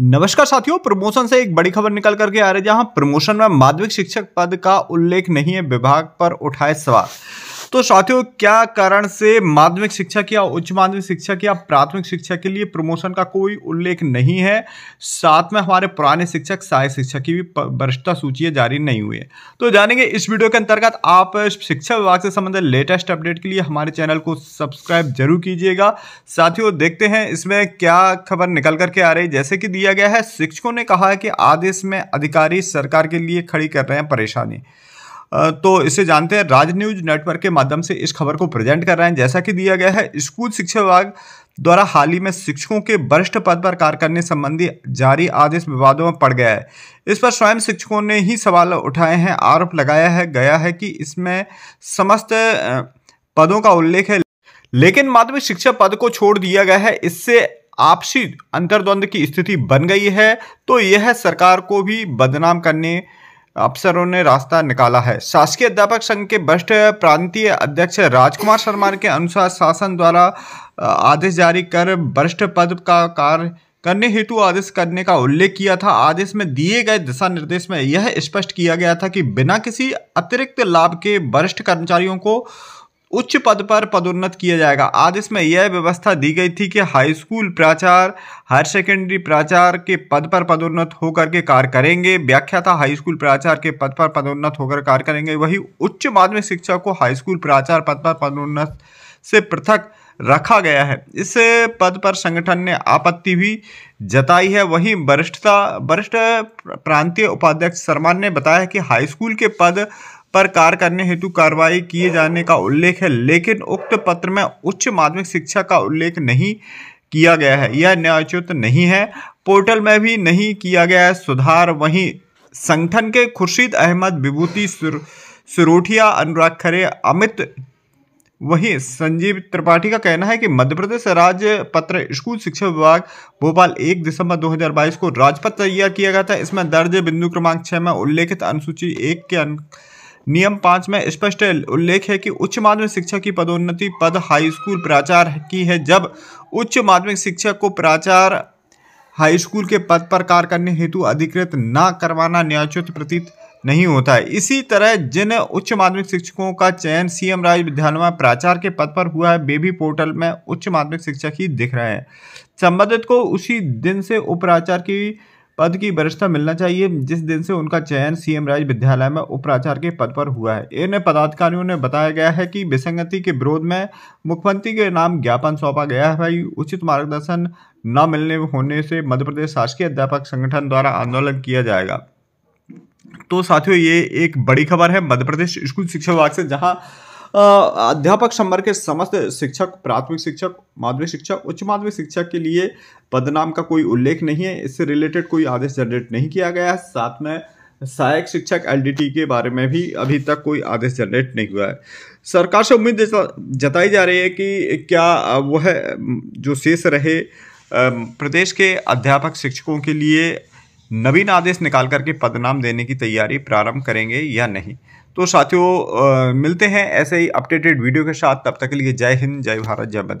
नमस्कार साथियों प्रमोशन से एक बड़ी खबर निकल करके आ रही है जहां प्रमोशन में माध्यमिक शिक्षक पद का उल्लेख नहीं है विभाग पर उठाए सवाल तो साथियों क्या कारण से माध्यमिक शिक्षा की या उच्च माध्यमिक शिक्षा की या प्राथमिक शिक्षा के लिए प्रमोशन का कोई उल्लेख नहीं है साथ में हमारे पुराने शिक्षक सहायक शिक्षक की भी वरिष्ठता सूची जारी नहीं हुई है तो जानेंगे इस वीडियो के अंतर्गत आप शिक्षा विभाग से संबंधित लेटेस्ट अपडेट के लिए हमारे चैनल को सब्सक्राइब जरूर कीजिएगा साथियों देखते हैं इसमें क्या खबर निकल करके आ रही जैसे कि दिया गया है शिक्षकों ने कहा है कि आदेश में अधिकारी सरकार के लिए खड़ी कर रहे हैं परेशानी तो इसे जानते हैं राज न्यूज नेटवर्क के माध्यम से इस खबर को प्रेजेंट कर रहे हैं जैसा कि दिया गया है स्कूल शिक्षा विभाग द्वारा हाल ही में शिक्षकों के वरिष्ठ पद पर कार्य करने संबंधी जारी आदेश विवादों में पड़ गया है इस पर स्वयं शिक्षकों ने ही सवाल उठाए हैं आरोप लगाया है गया है कि इसमें समस्त पदों का उल्लेख है लेकिन माध्यमिक शिक्षा पद को छोड़ दिया गया है इससे आपसी अंतर्द्वंद की स्थिति बन गई है तो यह सरकार को भी बदनाम करने अफसरों ने रास्ता निकाला है शासकीय अध्यापक संघ के वरिष्ठ प्रांतीय अध्यक्ष राजकुमार शर्मा के अनुसार शासन द्वारा आदेश जारी कर वरिष्ठ पद का कार्य करने हेतु आदेश करने का उल्लेख किया था आदेश में दिए गए दिशा निर्देश में यह स्पष्ट किया गया था कि बिना किसी अतिरिक्त लाभ के वरिष्ठ कर्मचारियों को उच्च पद पर पदोन्नत किया जाएगा आदेश में यह व्यवस्था दी गई थी कि हाई स्कूल प्राचार्य हायर सेकेंडरी प्राचार्य के पद पर पदोन्नत होकर के कार्य करेंगे था हाई स्कूल प्राचार्य के पद पर पदोन्नत होकर कार्य करेंगे वही उच्च माध्यमिक शिक्षा को हाई स्कूल प्राचार्य पद पर पदोन्नत से पृथक रखा गया है इस पद पर संगठन ने आपत्ति भी जताई है वहीं वरिष्ठता वरिष्ठ प्रांतीय उपाध्यक्ष शर्मा ने बताया कि हाई स्कूल के पद पर कार्य करने हेतु कार्रवाई किए जाने का उल्लेख है लेकिन उक्त पत्र में उच्च माध्यमिक शिक्षा का उल्लेख नहीं किया गया है यह न्यायोचित नहीं है पोर्टल में भी नहीं किया गया है सुधार वहीं संगठन के खुर्शीद अहमद विभूति सुरोठिया अनुराग खरे अमित वहीं संजीव त्रिपाठी का कहना है कि मध्य प्रदेश राज्य पत्र स्कूल शिक्षा विभाग भोपाल 1 दिसंबर 2022 को राजपत्र तैयार किया गया था इसमें दर्ज बिंदु क्रमांक छः में उल्लेखित अनुसूची एक के अन... नियम पाँच में स्पष्ट उल्लेख है कि उच्च माध्यमिक शिक्षा की पदोन्नति पद हाई स्कूल प्राचार की है जब उच्च माध्यमिक शिक्षा को प्राचार हाई स्कूल के पद पर कार्य करने हेतु अधिकृत न करवाना न्यायोचित प्रतीत नहीं होता है इसी तरह जिन उच्च माध्यमिक शिक्षकों का चयन सीएम राज विद्यालय में प्राचार्य के पद पर हुआ है बेबी पोर्टल में उच्च माध्यमिक शिक्षक ही दिख रहे हैं संबंधित को उसी दिन से उपराचार की पद की वरिष्ठता मिलना चाहिए जिस दिन से उनका चयन सीएम राज विद्यालय में उपराचार्य के पद पर हुआ है इन पदाधिकारियों ने बताया गया है कि विसंगति के विरोध में मुख्यमंत्री के नाम ज्ञापन सौंपा गया है भाई उचित मार्गदर्शन न मिलने होने से मध्य प्रदेश शासकीय अध्यापक संगठन द्वारा आंदोलन किया जाएगा तो साथियों ये एक बड़ी खबर है मध्य प्रदेश स्कूल शिक्षा विभाग से जहाँ अध्यापक संवर्ग के समस्त शिक्षक प्राथमिक शिक्षक माध्यमिक शिक्षक उच्च माध्यमिक शिक्षक के लिए पदनाम का कोई उल्लेख नहीं है इससे रिलेटेड कोई आदेश जनरेट नहीं किया गया है साथ में सहायक शिक्षक एलडीटी के बारे में भी अभी तक कोई आदेश जनरेट नहीं हुआ है सरकार से उम्मीद जताई जा रही है कि क्या वह जो शेष रहे प्रदेश के अध्यापक शिक्षकों के लिए नवीन आदेश निकाल करके पदनाम देने की तैयारी प्रारंभ करेंगे या नहीं तो साथियों मिलते हैं ऐसे ही अपडेटेड वीडियो के साथ तब तक के लिए जय हिंद जय भारत जय मदद